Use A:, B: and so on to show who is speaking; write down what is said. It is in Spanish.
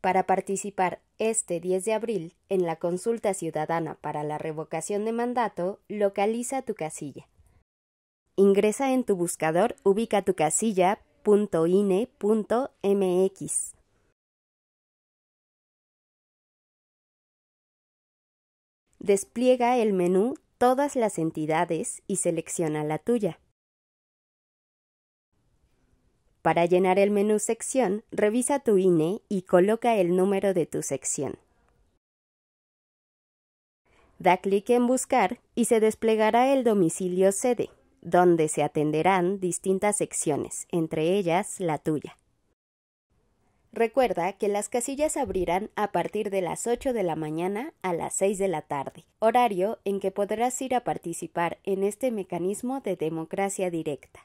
A: para participar este 10 de abril en la consulta ciudadana para la revocación de mandato, localiza tu casilla.
B: Ingresa en tu
C: buscador ubicatucasilla.ine.mx. Despliega el menú Todas las entidades y selecciona la tuya.
D: Para llenar el menú sección, revisa tu INE y coloca el número de tu sección.
A: Da clic en Buscar y se desplegará el domicilio sede, donde se atenderán distintas secciones, entre ellas la tuya. Recuerda que las casillas abrirán a partir de las 8 de la mañana a las 6 de la tarde,
D: horario en que podrás ir a participar en este mecanismo de democracia directa.